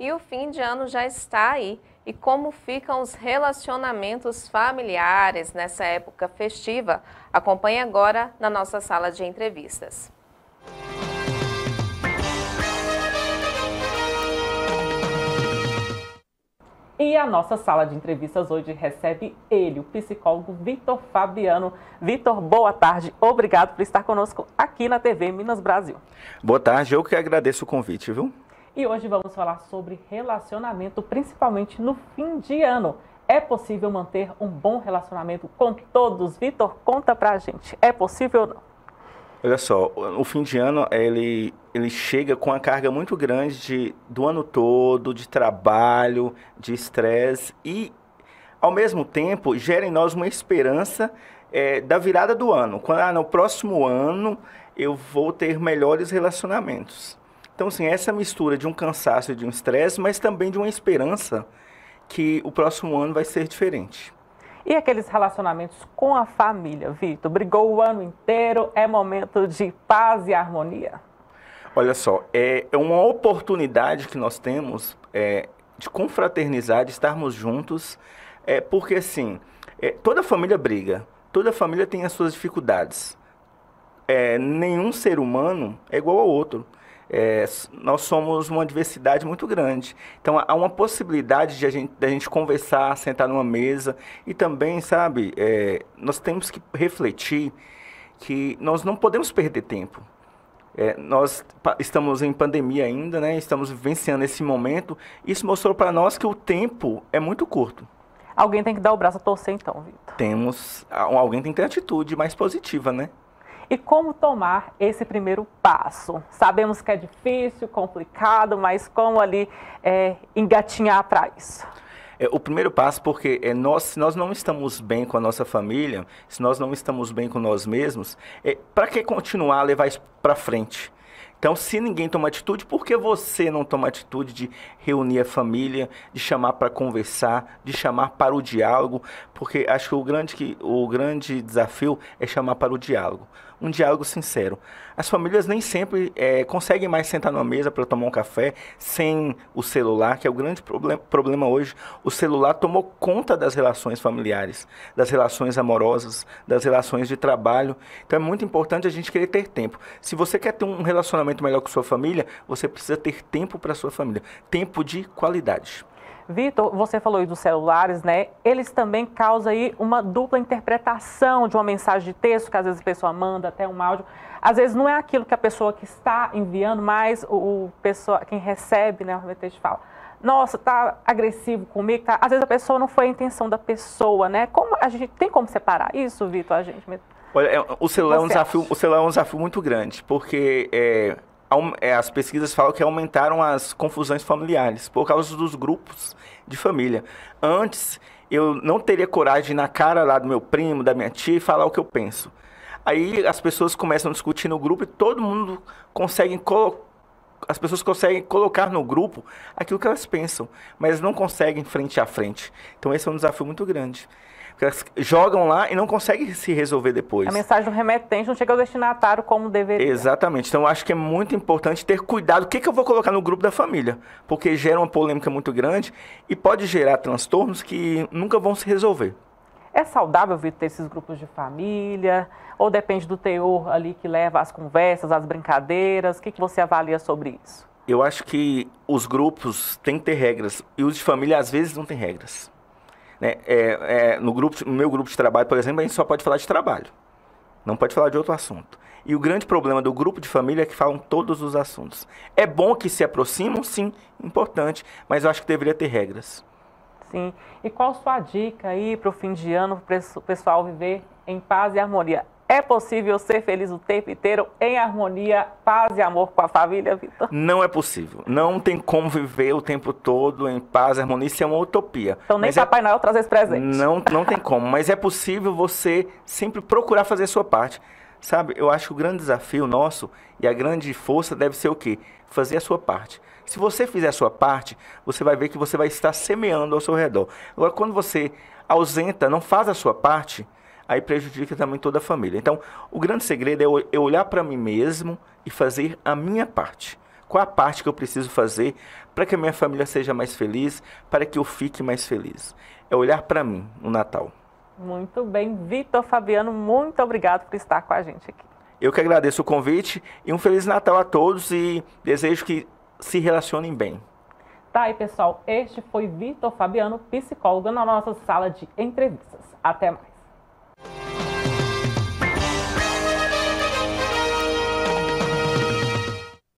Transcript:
e o fim de ano já está aí. E como ficam os relacionamentos familiares nessa época festiva? Acompanhe agora na nossa sala de entrevistas. E a nossa sala de entrevistas hoje recebe ele, o psicólogo Vitor Fabiano. Vitor, boa tarde. Obrigado por estar conosco aqui na TV Minas Brasil. Boa tarde, eu que agradeço o convite, viu? e hoje vamos falar sobre relacionamento, principalmente no fim de ano. É possível manter um bom relacionamento com todos? Vitor, conta pra gente. É possível ou não? Olha só, o fim de ano ele, ele chega com a carga muito grande de, do ano todo, de trabalho, de estresse e, ao mesmo tempo, gera em nós uma esperança é, da virada do ano. Quando ah, no próximo ano eu vou ter melhores relacionamentos. Então, assim, essa mistura de um cansaço, de um estresse, mas também de uma esperança que o próximo ano vai ser diferente. E aqueles relacionamentos com a família, Vitor? Brigou o ano inteiro, é momento de paz e harmonia? Olha só, é, é uma oportunidade que nós temos é, de confraternizar, de estarmos juntos, é, porque assim, é, toda família briga, toda família tem as suas dificuldades. É, nenhum ser humano é igual ao outro é, nós somos uma diversidade muito grande. Então há uma possibilidade de a gente, de a gente conversar, sentar numa mesa e também, sabe, é, nós temos que refletir que nós não podemos perder tempo. É, nós estamos em pandemia ainda, né? Estamos vivenciando esse momento. Isso mostrou para nós que o tempo é muito curto. Alguém tem que dar o braço a torcer, então, Vitor. Temos. Alguém tem que ter atitude mais positiva, né? e como tomar esse primeiro passo. Sabemos que é difícil, complicado, mas como ali é, engatinhar para isso? É, o primeiro passo, porque é nós, se nós não estamos bem com a nossa família, se nós não estamos bem com nós mesmos, é, para que continuar a levar isso para frente? Então, se ninguém toma atitude, por que você não toma atitude de reunir a família, de chamar para conversar, de chamar para o diálogo? Porque acho que o grande, que, o grande desafio é chamar para o diálogo. Um diálogo sincero. As famílias nem sempre é, conseguem mais sentar numa mesa para tomar um café sem o celular, que é o grande problema hoje. O celular tomou conta das relações familiares, das relações amorosas, das relações de trabalho. Então é muito importante a gente querer ter tempo. Se você quer ter um relacionamento momento melhor com sua família, você precisa ter tempo para sua família, tempo de qualidade. Vitor, você falou aí dos celulares, né? Eles também causam aí uma dupla interpretação de uma mensagem de texto, que às vezes a pessoa manda até um áudio. Às vezes não é aquilo que a pessoa que está enviando, mas o, o pessoa, quem recebe, né, o te fala. Nossa, tá agressivo comigo, tá? Às vezes a pessoa não foi a intenção da pessoa, né? Como a gente tem como separar isso, Vitor, a gente Olha, é, o celular, é um desafio, acha? o celular é um desafio muito grande, porque é, é, as pesquisas falam que aumentaram as confusões familiares por causa dos grupos de família. Antes, eu não teria coragem de ir na cara lá do meu primo, da minha tia e falar o que eu penso. Aí as pessoas começam a discutir no grupo e todo mundo consegue colocar as pessoas conseguem colocar no grupo aquilo que elas pensam, mas não conseguem frente a frente. Então esse é um desafio muito grande jogam lá e não conseguem se resolver depois. A mensagem do remetente não chega ao destinatário como deveria. Exatamente. Então, eu acho que é muito importante ter cuidado. O que, que eu vou colocar no grupo da família? Porque gera uma polêmica muito grande e pode gerar transtornos que nunca vão se resolver. É saudável, Vitor, ter esses grupos de família? Ou depende do teor ali que leva às conversas, às brincadeiras? O que, que você avalia sobre isso? Eu acho que os grupos têm que ter regras e os de família às vezes não têm regras. Né? É, é, no, grupo, no meu grupo de trabalho, por exemplo, a gente só pode falar de trabalho. Não pode falar de outro assunto. E o grande problema do grupo de família é que falam todos os assuntos. É bom que se aproximam, sim, importante, mas eu acho que deveria ter regras. Sim. E qual sua dica aí para o fim de ano, para o pessoal viver em paz e harmonia? É possível ser feliz o tempo inteiro em harmonia, paz e amor com a família, Vitor? Não é possível. Não tem como viver o tempo todo em paz e harmonia. Isso é uma utopia. Então nem Mas é Papai é... Noel traz esse presente. Não, não tem como. Mas é possível você sempre procurar fazer a sua parte. Sabe, eu acho que o grande desafio nosso e a grande força deve ser o quê? Fazer a sua parte. Se você fizer a sua parte, você vai ver que você vai estar semeando ao seu redor. Agora, quando você ausenta, não faz a sua parte, aí prejudica também toda a família. Então, o grande segredo é eu olhar para mim mesmo e fazer a minha parte. Qual a parte que eu preciso fazer para que a minha família seja mais feliz, para que eu fique mais feliz? É olhar para mim no Natal. Muito bem, Vitor Fabiano, muito obrigado por estar com a gente aqui. Eu que agradeço o convite e um Feliz Natal a todos e desejo que se relacionem bem. Tá aí, pessoal. Este foi Vitor Fabiano, psicólogo, na nossa sala de entrevistas. Até mais.